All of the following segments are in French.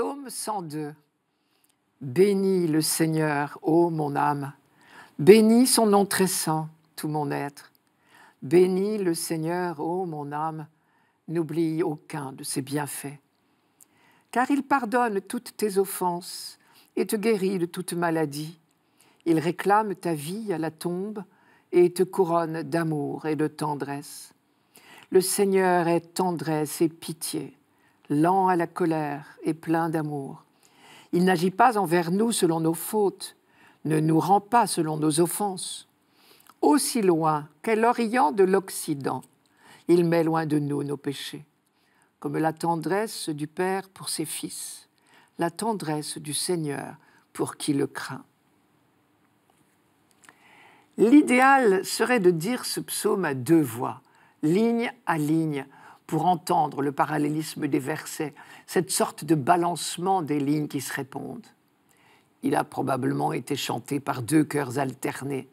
Psaume 102. Bénis le Seigneur, ô mon âme. Bénis son nom très saint, tout mon être. Bénis le Seigneur, ô mon âme. N'oublie aucun de ses bienfaits. Car il pardonne toutes tes offenses et te guérit de toute maladie. Il réclame ta vie à la tombe et te couronne d'amour et de tendresse. Le Seigneur est tendresse et pitié lent à la colère et plein d'amour. Il n'agit pas envers nous selon nos fautes, ne nous rend pas selon nos offenses. Aussi loin qu'est l'Orient de l'Occident, il met loin de nous nos péchés, comme la tendresse du Père pour ses fils, la tendresse du Seigneur pour qui le craint. L'idéal serait de dire ce psaume à deux voix, ligne à ligne, pour entendre le parallélisme des versets, cette sorte de balancement des lignes qui se répondent. Il a probablement été chanté par deux chœurs alternés.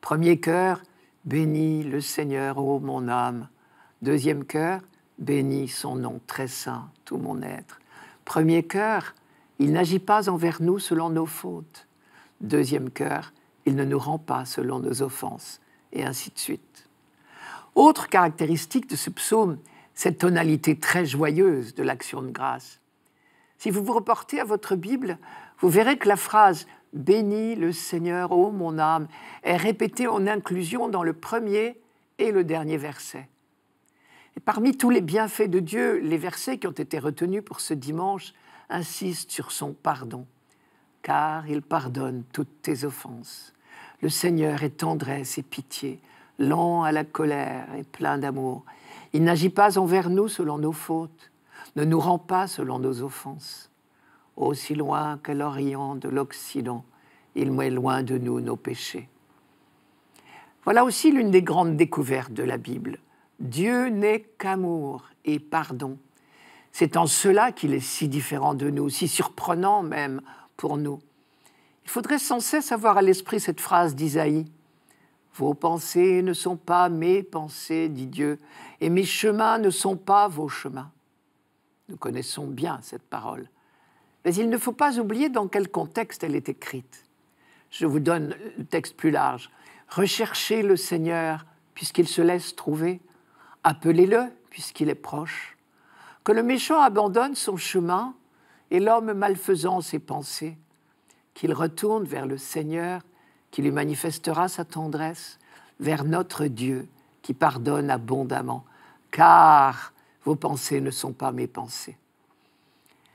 Premier chœur, Bénis le Seigneur, ô mon âme. Deuxième chœur bénis son nom très saint, tout mon être. Premier chœur il n'agit pas envers nous selon nos fautes. Deuxième chœur il ne nous rend pas selon nos offenses, et ainsi de suite. Autre caractéristique de ce psaume, cette tonalité très joyeuse de l'action de grâce. Si vous vous reportez à votre Bible, vous verrez que la phrase Bénis le Seigneur, ô mon âme, est répétée en inclusion dans le premier et le dernier verset. Et parmi tous les bienfaits de Dieu, les versets qui ont été retenus pour ce dimanche insistent sur son pardon, car il pardonne toutes tes offenses. Le Seigneur est tendresse et pitié, lent à la colère et plein d'amour. Il n'agit pas envers nous selon nos fautes, ne nous rend pas selon nos offenses. Aussi loin que l'Orient de l'Occident, il met loin de nous nos péchés. Voilà aussi l'une des grandes découvertes de la Bible. Dieu n'est qu'amour et pardon. C'est en cela qu'il est si différent de nous, si surprenant même pour nous. Il faudrait sans cesse avoir à l'esprit cette phrase d'Isaïe. Vos pensées ne sont pas mes pensées, dit Dieu, et mes chemins ne sont pas vos chemins. Nous connaissons bien cette parole. Mais il ne faut pas oublier dans quel contexte elle est écrite. Je vous donne le texte plus large. Recherchez le Seigneur, puisqu'il se laisse trouver. Appelez-le, puisqu'il est proche. Que le méchant abandonne son chemin et l'homme malfaisant ses pensées. Qu'il retourne vers le Seigneur qui lui manifestera sa tendresse vers notre Dieu qui pardonne abondamment, car vos pensées ne sont pas mes pensées.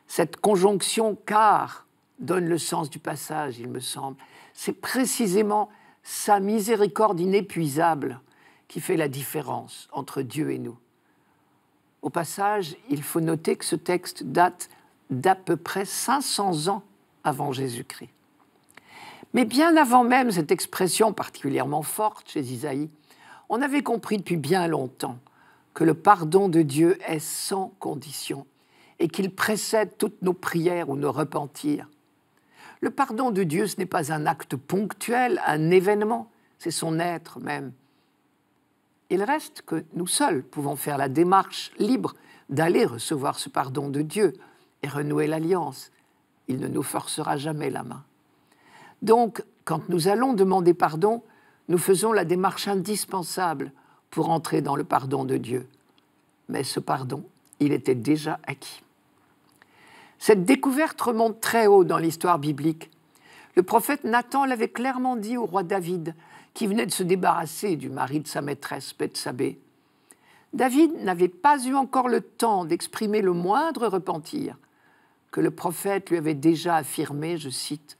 Cette conjonction car donne le sens du passage, il me semble. C'est précisément sa miséricorde inépuisable qui fait la différence entre Dieu et nous. Au passage, il faut noter que ce texte date d'à peu près 500 ans avant Jésus-Christ. Mais bien avant même cette expression particulièrement forte chez Isaïe, on avait compris depuis bien longtemps que le pardon de Dieu est sans condition et qu'il précède toutes nos prières ou nos repentirs. Le pardon de Dieu, ce n'est pas un acte ponctuel, un événement, c'est son être même. Il reste que nous seuls pouvons faire la démarche libre d'aller recevoir ce pardon de Dieu et renouer l'alliance. Il ne nous forcera jamais la main. Donc, quand nous allons demander pardon, nous faisons la démarche indispensable pour entrer dans le pardon de Dieu. Mais ce pardon, il était déjà acquis. Cette découverte remonte très haut dans l'histoire biblique. Le prophète Nathan l'avait clairement dit au roi David, qui venait de se débarrasser du mari de sa maîtresse beth-sabé David n'avait pas eu encore le temps d'exprimer le moindre repentir que le prophète lui avait déjà affirmé, je cite,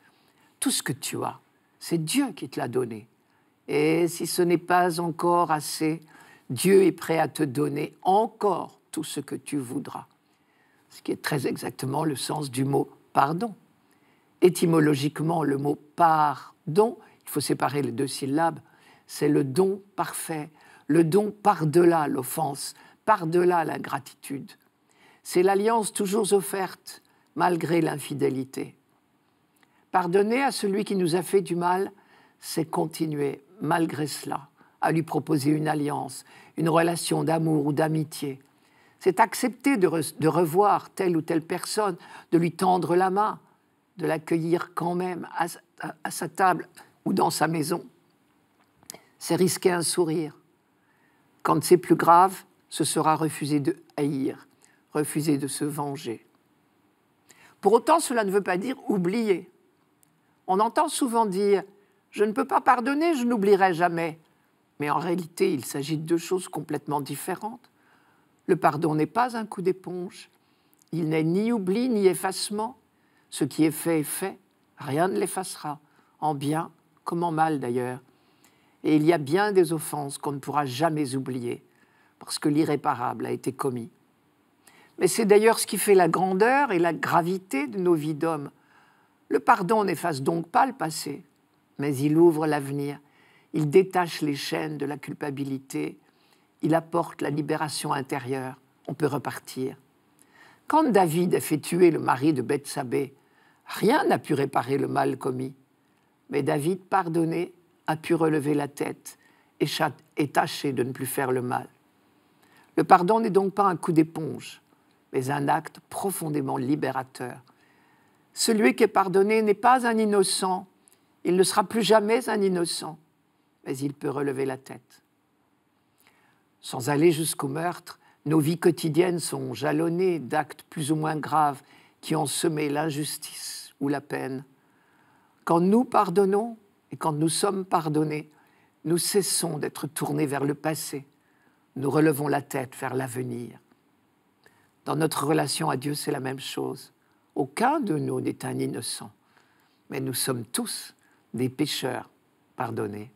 tout ce que tu as. C'est Dieu qui te l'a donné. Et si ce n'est pas encore assez, Dieu est prêt à te donner encore tout ce que tu voudras. Ce qui est très exactement le sens du mot pardon. Étymologiquement, le mot pardon, il faut séparer les deux syllabes, c'est le don parfait, le don par-delà l'offense, par-delà l'ingratitude. C'est l'alliance toujours offerte malgré l'infidélité. Pardonner à celui qui nous a fait du mal, c'est continuer, malgré cela, à lui proposer une alliance, une relation d'amour ou d'amitié. C'est accepter de, revoir telle ou telle personne, de lui tendre la main, de l'accueillir quand même à sa table ou dans sa maison. C'est risquer un sourire. Quand c'est plus grave, ce sera refuser de haïr, refuser de se venger. Pour autant, cela ne veut pas dire oublier. On entend souvent dire Je ne peux pas pardonner, je n'oublierai jamais. Mais en réalité, il s'agit de deux choses complètement différentes. Le pardon n'est pas un coup d'éponge. Il n'est ni oubli ni effacement. Ce qui est fait est fait. Rien ne l'effacera, en bien comme en mal d'ailleurs. Et il y a bien des offenses qu'on ne pourra jamais oublier, parce que l'irréparable a été commis. Mais c'est d'ailleurs ce qui fait la grandeur et la gravité de nos vies d'hommes. Le pardon n'efface donc pas le passé, mais il ouvre l'avenir, il détache les chaînes de la culpabilité, il apporte la libération intérieure, on peut repartir. Quand David a fait tuer le mari de Bethsabée, rien n'a pu réparer le mal commis. Mais David, pardonné, a pu relever la tête et, et tâcher de ne plus faire le mal. Le pardon n'est donc pas un coup d'éponge, mais un acte profondément libérateur celui qui est pardonné n'est pas un innocent. Il ne sera plus jamais un innocent, mais il peut relever la tête. Sans aller jusqu'au meurtre, nos vies quotidiennes sont jalonnées d'actes plus ou moins graves qui ont semé l'injustice ou la peine. Quand nous pardonnons et quand nous sommes pardonnés, nous cessons d'être tournés vers le passé, nous relevons la tête vers l'avenir. Dans notre relation à Dieu, c'est la même chose. Aucun de nous n'est un innocent, mais nous sommes tous des pécheurs pardonnés.